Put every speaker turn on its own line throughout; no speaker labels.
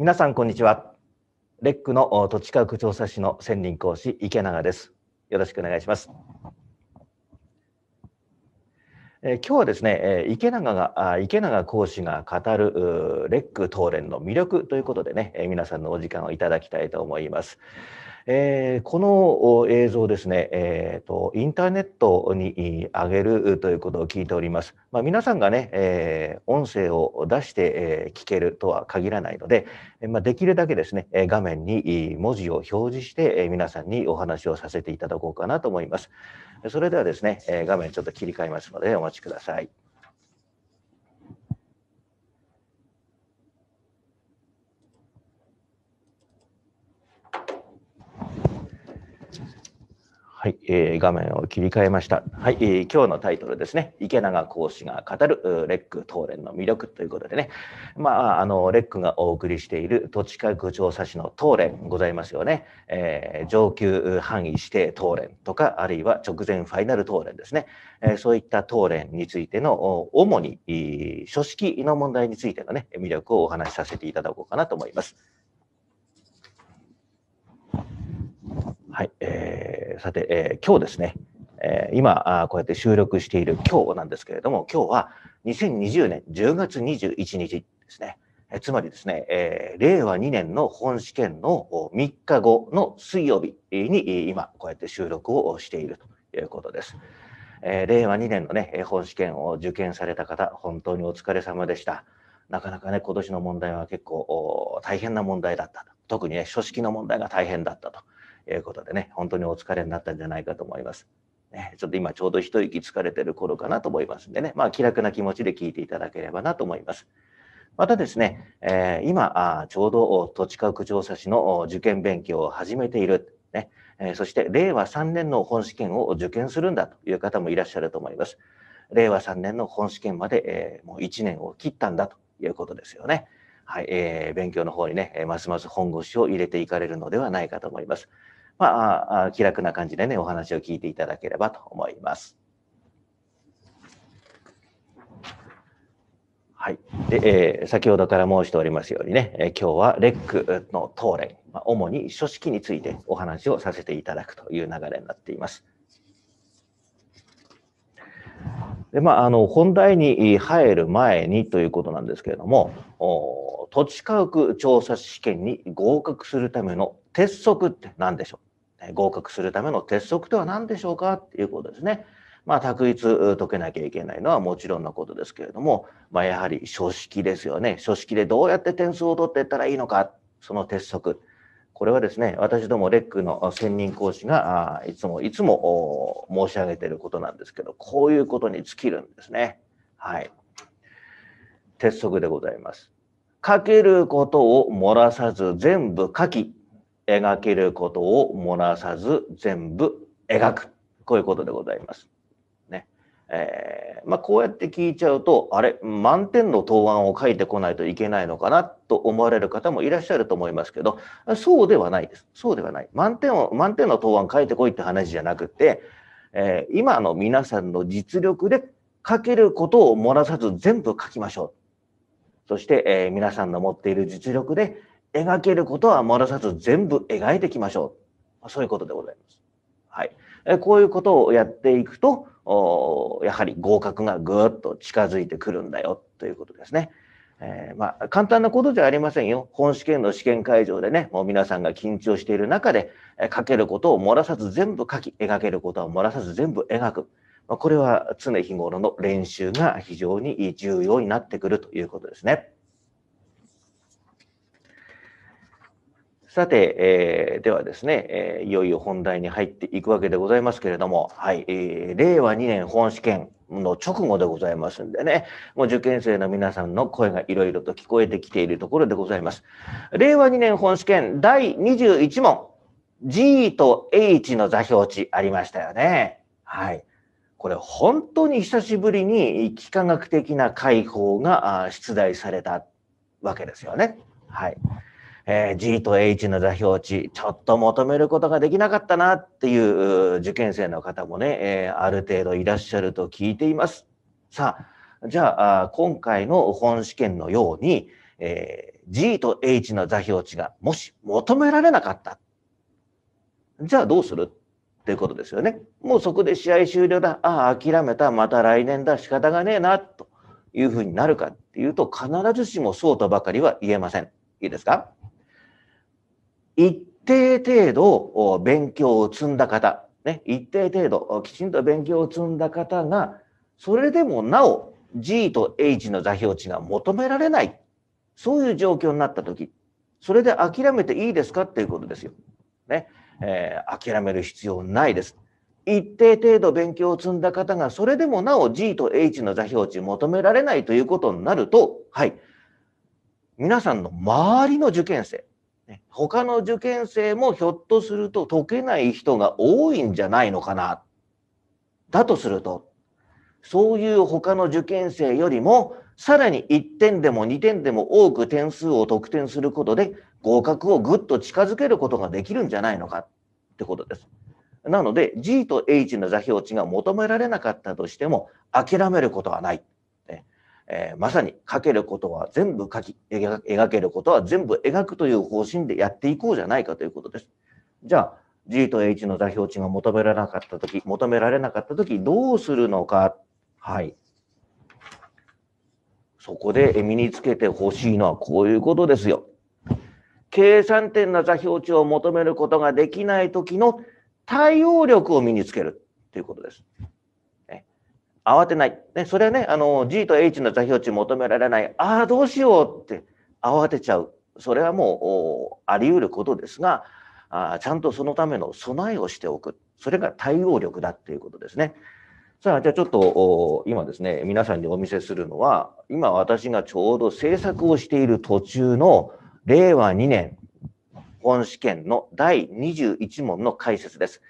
皆さん、こんにちは。レックの土地価格調査士の専任講師、池永です。よろしくお願いします。え今日はですね、え池永が、池永講師が語るレック東連の魅力ということでね、え皆さんのお時間をいただきたいと思います。えー、この映像ですね、えーと、インターネットに上げるということを聞いております。まあ、皆さんがね、えー、音声を出して、え聞けるとは限らないので、まあ、できるだけですね、画面に文字を表示して、え皆さんにお話をさせていただこうかなと思います。それではですね、え画面ちょっと切り替えますのでお待ちください。はい、えー、画面を切り替えました。はい、えー、今日のタイトルですね。池永講師が語るレックレ連の魅力ということでね。まあ、あの、レックがお送りしている土地価調査士のレ連ございますよね。えー、上級範囲指定レ連とか、あるいは直前ファイナルレ連ですね。えー、そういったレ連についての、主に、書式の問題についてのね、魅力をお話しさせていただこうかなと思います。はい、えーさて、えー、今日ですね、えー、今あこうやって収録している今日なんですけれども、今日は2020年10月21日ですね。えー、つまりですね、えー、令和2年の本試験の3日後の水曜日に今こうやって収録をしているということです。えー、令和2年のね、本試験を受験された方、本当にお疲れ様でした。なかなかね、今年の問題は結構大変な問題だった。特にね、書式の問題が大変だったということでね、本当にお疲れになったんじゃないかと思います。ね、ちょっと今ちょうど一息疲れてる頃かなと思いますんでね、まあ、気楽な気持ちで聞いていただければなと思います。またですね、えー、今あ、ちょうど土地家屋調査士の受験勉強を始めている、ねえー、そして令和3年の本試験を受験するんだという方もいらっしゃると思います。令和3年の本試験まで、えー、もう1年を切ったんだということですよね。はいえー、勉強の方にね、えますます本腰を入れていかれるのではないかと思います。まあ、気楽な感じでね、お話を聞いていただければと思います。はい。で、えー、先ほどから申しておりますようにね、えー、今日はレックの東連、まあ、主に書式についてお話をさせていただくという流れになっています。で、まあ、あの、本題に入る前にということなんですけれども、土地家屋調査試験に合格するための鉄則って何でしょう合格するための鉄則とは何でしょうかっていうことですね。まあ、択一解けなきゃいけないのはもちろんのことですけれども、まあ、やはり書式ですよね。書式でどうやって点数を取っていったらいいのか、その鉄則。これはですね、私どもレックの専任講師がいつもいつも申し上げていることなんですけど、こういうことに尽きるんですね。はい。鉄則でございます。かけることを漏らさず全部書き、描けることを漏らさず全部描く。こういうことでございます。ね。えー、まあ、こうやって聞いちゃうと、あれ、満点の答案を書いてこないといけないのかなと思われる方もいらっしゃると思いますけど、そうではないです。そうではない。満点を、満点の答案書いてこいって話じゃなくて、えー、今の皆さんの実力で書けることを漏らさず全部書きましょう。そして、えー、皆さんの持っている実力で描けることは漏らさず全部描いていきましょう。そういうことでございます。はい。えー、こういうことをやっていくと、おやはり合格がぐっと近づいてくるんだよということですね。えー、まあ、簡単なことじゃありませんよ。本試験の試験会場でね、もう皆さんが緊張している中で、えー、書けることを漏らさず全部書き、描けることを漏らさず全部描く。まあ、これは常日頃の練習が非常に重要になってくるということですね。さて、えー、ではですね、えー、いよいよ本題に入っていくわけでございますけれども、はい、えー、令和2年本試験の直後でございますんでね、もう受験生の皆さんの声がいろいろと聞こえてきているところでございます。令和2年本試験第21問、G と H の座標値ありましたよね。はい。これ本当に久しぶりに幾何学的な解放が出題されたわけですよね。はい。え G と H の座標値、ちょっと求めることができなかったなっていう受験生の方もね、えある程度いらっしゃると聞いています。さあ、じゃあ、今回の本試験のように、え G と H の座標値がもし求められなかった。じゃあどうするていうことですよね。もうそこで試合終了だ。ああ、諦めた。また来年だ。仕方がねえな。というふうになるかっていうと、必ずしもそうとばかりは言えません。いいですか一定程度勉強を積んだ方、ね、一定程度きちんと勉強を積んだ方が、それでもなお G と H の座標値が求められない。そういう状況になったとき、それで諦めていいですかっていうことですよ。ね。えー、諦める必要ないです。一定程度勉強を積んだ方がそれでもなお G と H の座標値求められないということになると、はい、皆さんの周りの受験生、他の受験生もひょっとすると解けない人が多いんじゃないのかな。だとすると、そういう他の受験生よりも、さらに1点でも2点でも多く点数を得点することで、合格をぐっと近づけることができるんじゃないのかってことです。なので G と H の座標値が求められなかったとしても諦めることはない。えー、まさに書けることは全部書き描けることは全部描くという方針でやっていこうじゃないかということです。じゃあ G と H の座標値が求められなかった時求められなかった時どうするのか。はい。そこで身につけてほしいのはこういうことですよ。計算点の座標値を求めることができない時の対応力を身につけるということです。ね、慌てない。ね、それはね、あの、G と H の座標値求められない。ああ、どうしようって慌てちゃう。それはもうあり得ることですが、あちゃんとそのための備えをしておく。それが対応力だっていうことですね。さあ、じゃあちょっと今ですね、皆さんにお見せするのは、今私がちょうど制作をしている途中の令和2年本試験の第21問の解説です。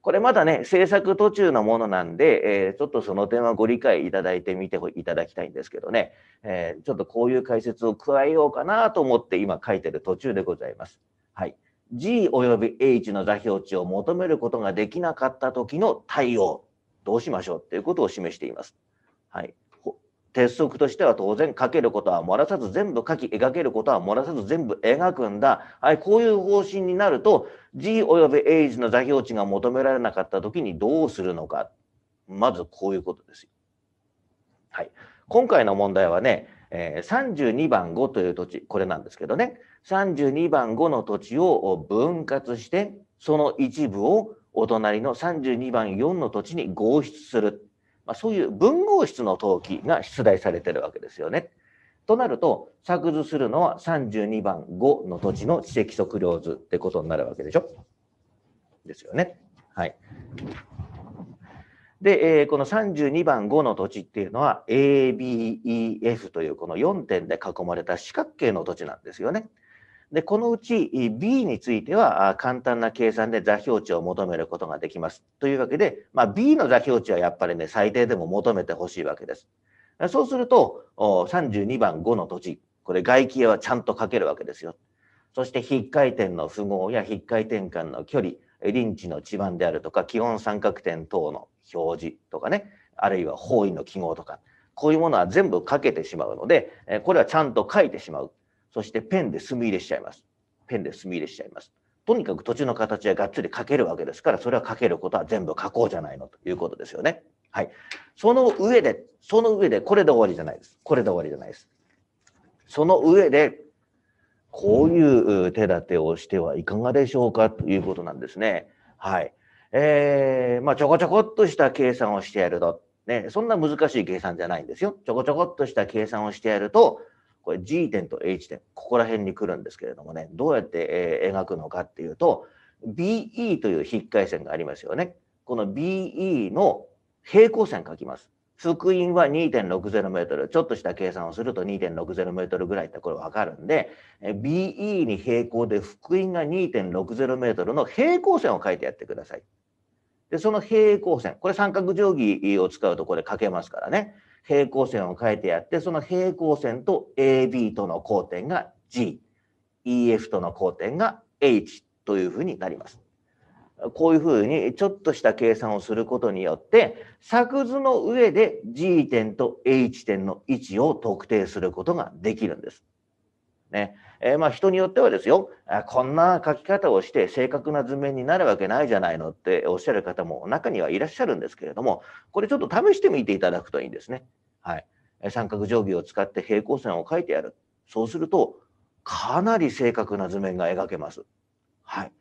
これまだね、制作途中のものなんで、えー、ちょっとその点はご理解いただいてみていただきたいんですけどね、えー、ちょっとこういう解説を加えようかなと思って今書いてる途中でございます。はい。G 及び H の座標値を求めることができなかった時の対応、どうしましょうっていうことを示しています。はい。鉄則としては当然書けることは漏らさず全部書き描けることは漏らさず全部描くんだ。はい、こういう方針になると G および H の座標値が求められなかった時にどうするのか。まずこういうことですよ。はい。今回の問題はね、え32番5という土地、これなんですけどね、32番5の土地を分割して、その一部をお隣の32番4の土地に合出する。まあ、そういう文豪室の陶器が出題されてるわけですよね。となると、作図するのは32番5の土地の地籍測量図ってことになるわけでしょ。ですよね。はい。で、えー、この32番5の土地っていうのは ABEF というこの4点で囲まれた四角形の土地なんですよね。で、このうち B については簡単な計算で座標値を求めることができます。というわけで、まあ、B の座標値はやっぱりね、最低でも求めてほしいわけです。そうすると、32番5の土地、これ外気はちゃんと書けるわけですよ。そして非回転の符号や非回転間の距離、臨地の地盤であるとか、基本三角点等の表示とかね、あるいは方位の記号とか、こういうものは全部書けてしまうので、これはちゃんと書いてしまう。そしてペンで墨入れしちゃいます。ペンで墨入れしちゃいます。とにかく土地の形はがっつり書けるわけですから、それは書けることは全部書こうじゃないのということですよね。はい。その上で、その上で、これで終わりじゃないです。これで終わりじゃないです。その上で、こういう手立てをしてはいかがでしょうかということなんですね。はい。えー、まあ、ちょこちょこっとした計算をしてやると、ね、そんな難しい計算じゃないんですよ。ちょこちょこっとした計算をしてやると、これ G 点と H 点、ここら辺に来るんですけれどもね、どうやって、えー、描くのかっていうと、BE という筆回線がありますよね。この BE の平行線書きます。福音は2 6 0メートル。ちょっとした計算をすると2 6 0メートルぐらいってこれわかるんで、BE に平行で福音が2 6 0メートルの平行線を書いてやってください。で、その平行線、これ三角定規を使うとこれ書けますからね。平行線を変えてやって、その平行線と AB との交点が G、EF との交点が H というふうになります。こういうふうにちょっとした計算をすることによって、作図の上で G 点と H 点の位置を特定することができるんです。ね。えー、まあ人によってはですよ、こんな書き方をして正確な図面になるわけないじゃないのっておっしゃる方も中にはいらっしゃるんですけれども、これちょっと試してみていただくといいんですね。はい。三角定規を使って平行線を書いてやる。そうすると、かなり正確な図面が描けます。はい。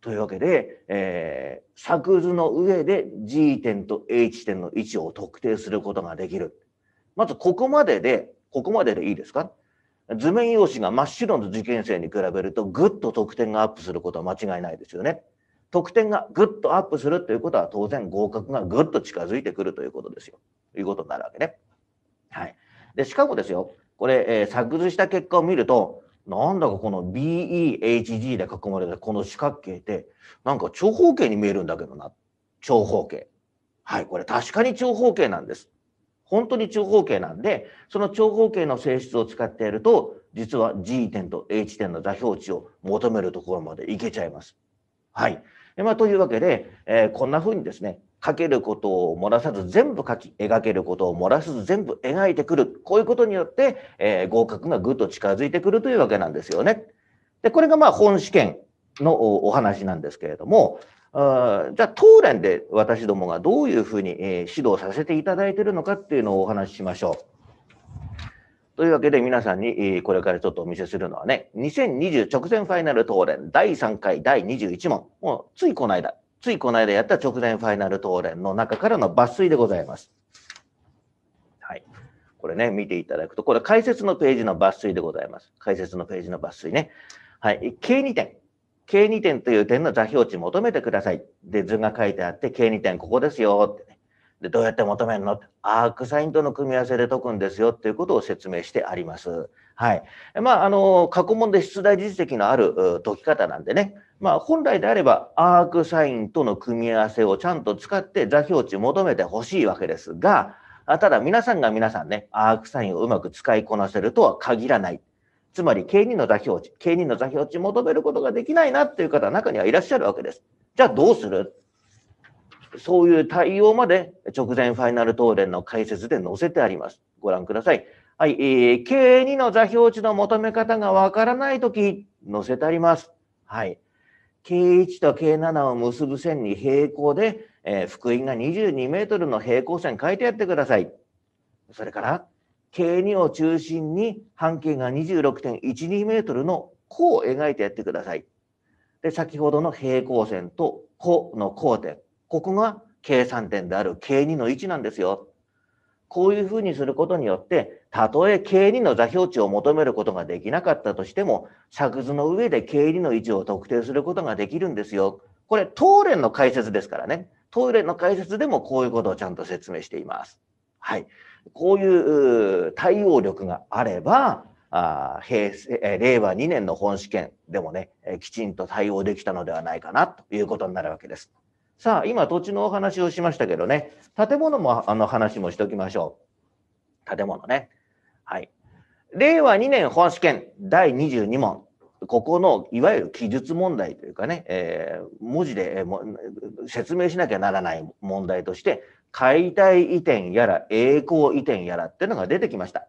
というわけで、えー、作図の上で G 点と H 点の位置を特定することができる。まずここまでで、ここまででいいですか図面用紙が真っ白の受験生に比べるとぐっと得点がアップすることは間違いないですよね。得点がぐっとアップするということは当然合格がぐっと近づいてくるということですよ。ということになるわけね。はい。で、しかもですよ、これ、えー、作図した結果を見ると、なんだかこの BEHG で囲まれたこの四角形って、なんか長方形に見えるんだけどな。長方形。はい、これ確かに長方形なんです。本当に長方形なんで、その長方形の性質を使ってやると、実は G 点と H 点の座標値を求めるところまでいけちゃいます。はい。まあ、というわけで、えー、こんな風にですね、書けることを漏らさず全部書き、描けることを漏らさず全部描いてくる。こういうことによって、えー、合格がぐっと近づいてくるというわけなんですよね。で、これがまあ本試験のお話なんですけれども、あじゃあ、当連で私どもがどういうふうに、えー、指導させていただいているのかっていうのをお話ししましょう。というわけで皆さんに、えー、これからちょっとお見せするのはね、2020直前ファイナル当連第3回第21問、もうついこの間、ついこの間やった直前ファイナル当連の中からの抜粋でございます。はい。これね、見ていただくと、これ解説のページの抜粋でございます。解説のページの抜粋ね。はい。計2点。K2 点という点の座標値求めてください。で、図が書いてあって、K2 点ここですよって、ね。で、どうやって求めるのアークサインとの組み合わせで解くんですよっていうことを説明してあります。はい。まあ、あの、過去問で出題実績のある解き方なんでね。まあ、本来であれば、アークサインとの組み合わせをちゃんと使って座標値求めてほしいわけですが、ただ皆さんが皆さんね、アークサインをうまく使いこなせるとは限らない。つまり、経人の座標値、経人の座標値求めることができないなっていう方、中にはいらっしゃるわけです。じゃあどうするそういう対応まで直前ファイナル答電の解説で載せてあります。ご覧ください。はい、えー、経2の座標値の求め方がわからないとき、載せてあります。はい。k 1と k 7を結ぶ線に平行で、えー、福音が22メートルの平行線書いてやってください。それから、K2 を中心に半径が26.12メートルの弧を描いてやってください。で、先ほどの平行線と弧の交点。ここが計算点である K2 の位置なんですよ。こういうふうにすることによって、たとえ K2 の座標値を求めることができなかったとしても、尺図の上で K2 の位置を特定することができるんですよ。これ、東連の解説ですからね。東連の解説でもこういうことをちゃんと説明しています。はい。こういう対応力があれば、あ平成令和2年の本試験でもね、きちんと対応できたのではないかなということになるわけです。さあ、今土地のお話をしましたけどね、建物もあの話もしておきましょう。建物ね。はい。令和2年本試験第22問。ここのいわゆる記述問題というかね、えー、文字で説明しなきゃならない問題として、解体移転やら栄光移転やらっていうのが出てきました。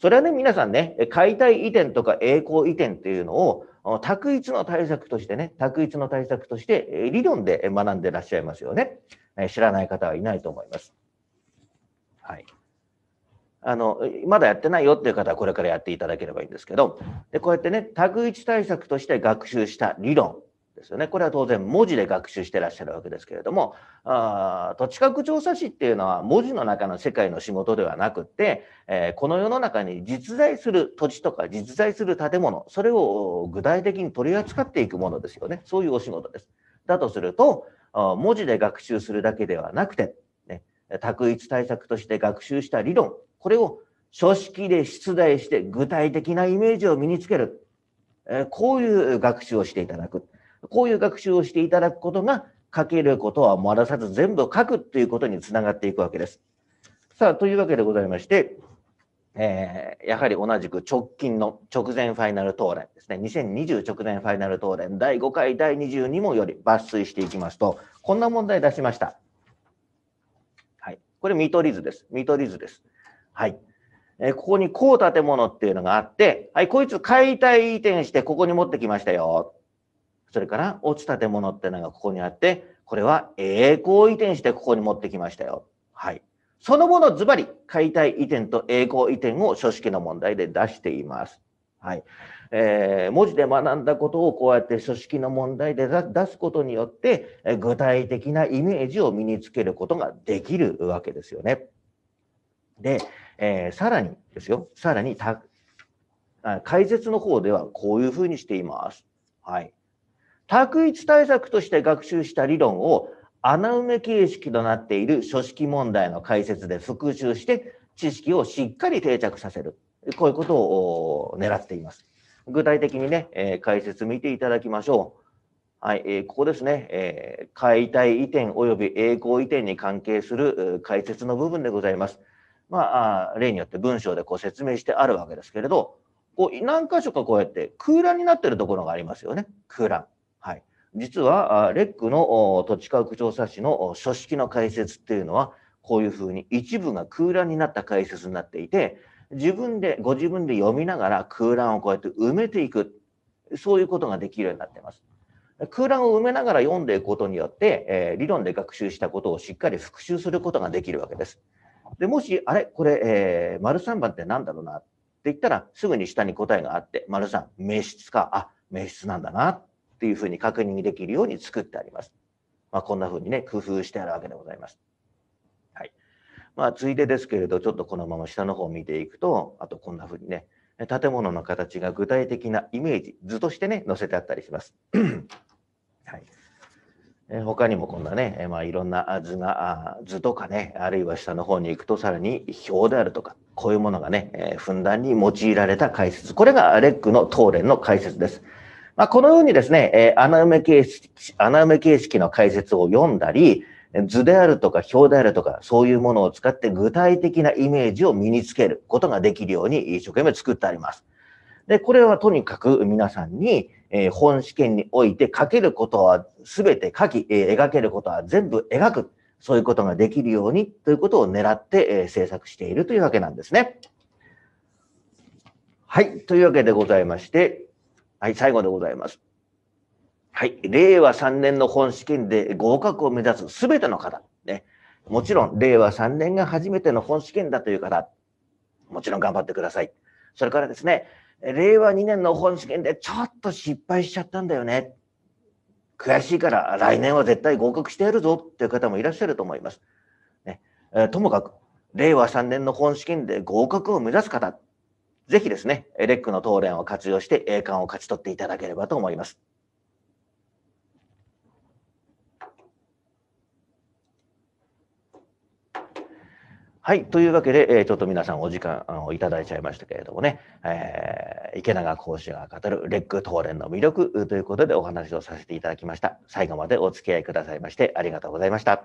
それはね、皆さんね、解体移転とか栄光移転っていうのを、択一の対策としてね、択一の対策として、理論で学んでらっしゃいますよね。知らない方はいないと思います。はい。あの、まだやってないよっていう方はこれからやっていただければいいんですけど、でこうやってね、択一対策として学習した理論、ですよね。これは当然文字で学習してらっしゃるわけですけれども、あ土地価格調査士っていうのは文字の中の世界の仕事ではなくって、えー、この世の中に実在する土地とか実在する建物、それを具体的に取り扱っていくものですよね。そういうお仕事です。だとすると、文字で学習するだけではなくて、ね、択一対策として学習した理論、これを書式で出題して具体的なイメージを身につける。えこういう学習をしていただく。こういう学習をしていただくことが、書けることは漏らさず全部書くということにつながっていくわけです。さあ、というわけでございまして、えー、やはり同じく直近の直前ファイナル討練ですね、2020直前ファイナル討練、第5回第22問より抜粋していきますと、こんな問題出しました。はい、これ見取り図です。見取り図です。はい。えー、ここにこう建物っていうのがあって、はい、こいつ解体移転してここに持ってきましたよ。それから落ちた建物ってのがここにあって、これは栄光移転してここに持ってきましたよ。はい。その後のズバリ、解体移転と栄光移転を書式の問題で出しています。はい。えー、文字で学んだことをこうやって書式の問題で出すことによって、具体的なイメージを身につけることができるわけですよね。で、えー、さらにですよ、さらにた、解説の方ではこういうふうにしています。はい。択一対策として学習した理論を穴埋め形式となっている書式問題の解説で復習して知識をしっかり定着させる。こういうことを狙っています。具体的にね、えー、解説見ていただきましょう。はい、えー、ここですね、えー、解体移転及び栄光移転に関係する解説の部分でございます。まあ、例によって文章でこう説明してあるわけですけれど、こう何箇所かこうやって空欄になってるところがありますよね。空欄。はい、実はレックの土地家屋調査士の書式の解説っていうのはこういうふうに一部が空欄になった解説になっていて自分でご自分で読みながら空欄をこうやって埋めていくそういうことができるようになっています。空欄を埋めながら読んでいくことによって、えー、理論で学習したことをしっかり復習することができるわけです。でもし、あれ、これ、えー、丸3番って何だろうなって言ったら、すぐに下に答えがあって、丸3、名質か、あ、名質なんだなっっていうふうに確認できるように作ってあります。まあ、こんなふうにね、工夫してあるわけでございます。はい。まあ、ついでですけれど、ちょっとこのまま下の方を見ていくと、あとこんなふうにね、建物の形が具体的なイメージ、図としてね、載せてあったりします。はい。え他にもこんなね、えまあ、いろんな図が、図とかね、あるいは下の方に行くとさらに表であるとか、こういうものがね、えふんだんに用いられた解説。これがレックのトーレンの解説です。まあ、このようにですね、えー、穴埋め形式、穴埋め形式の解説を読んだり、図であるとか表であるとか、そういうものを使って具体的なイメージを身につけることができるように一生懸命作ってあります。で、これはとにかく皆さんに、えー、本試験において書けることは全て書き、えー、描けることは全部描く、そういうことができるようにということを狙って、えー、制作しているというわけなんですね。はい。というわけでございまして、はい、最後でございます。はい、令和3年の本試験で合格を目指すすべての方、ね。もちろん、令和3年が初めての本試験だという方、もちろん頑張ってください。それからですね、令和2年の本試験でちょっと失敗しちゃったんだよね。悔しいから来年は絶対合格してやるぞっていう方もいらっしゃると思います。ねえー、ともかく、令和3年の本試験で合格を目指す方、ぜひですね、レックの答練を活用して栄冠を勝ち取っていただければと思います。はい。というわけで、ちょっと皆さんお時間をいただいちゃいましたけれどもね、えー、池永講師が語るレック東連の魅力ということでお話をさせていただきました。最後までお付き合いくださいましてありがとうございました。